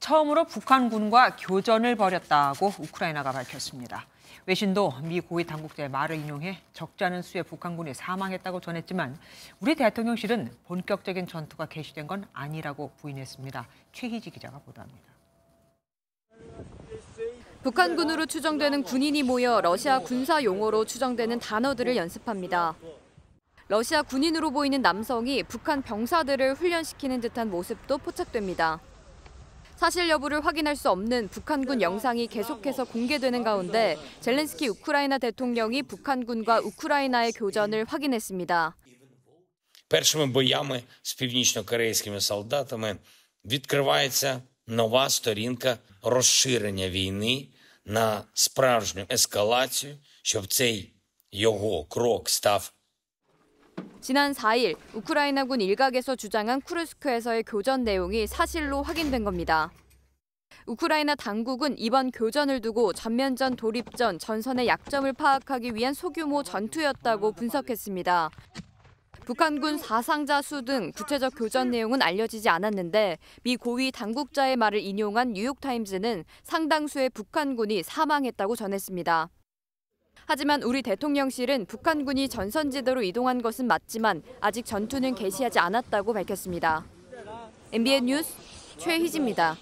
처음으로 북한군과 교전을 벌였다고 우크라이나가 밝혔습니다. 외신도 미 고위 당국자의 말을 인용해 적지 않은 수의 북한군이 사망했다고 전했지만 우리 대통령실은 본격적인 전투가 개시된 건 아니라고 부인했습니다. 최희지 기자가 보도합니다. 북한군으로 추정되는 군인이 모여 러시아 군사 용어로 추정되는 단어들을 연습합니다. 러시아 군인으로 보이는 남성이 북한 병사들을 훈련시키는 듯한 모습도 포착됩니다. 사실 여부를 확인할 수 없는 북한군 영상이 계속해서 공개되는 가운데 젤렌스키 우크라이나 대통령이 북한군과 우크라이나의 교전을 확인했습니다. Першими боями з північно-корейськими солдатами відкривається нова сторінка розширення війни на справжню ескалацію, щоб цей його крок став 지난 4일 우크라이나군 일각에서 주장한 쿠르스크에서의 교전 내용이 사실로 확인된 겁니다. 우크라이나 당국은 이번 교전을 두고 전면전 돌입 전 전선의 약점을 파악하기 위한 소규모 전투였다고 분석했습니다. 북한군 사상자 수 등 구체적 교전 내용은 알려지지 않았는데 미 고위 당국자의 말을 인용한 뉴욕타임즈는 상당수의 북한군이 사망했다고 전했습니다. 하지만 우리 대통령실은 북한군이 전선지대로 이동한 것은 맞지만 아직 전투는 개시하지 않았다고 밝혔습니다. MBN 뉴스 최희지입니다.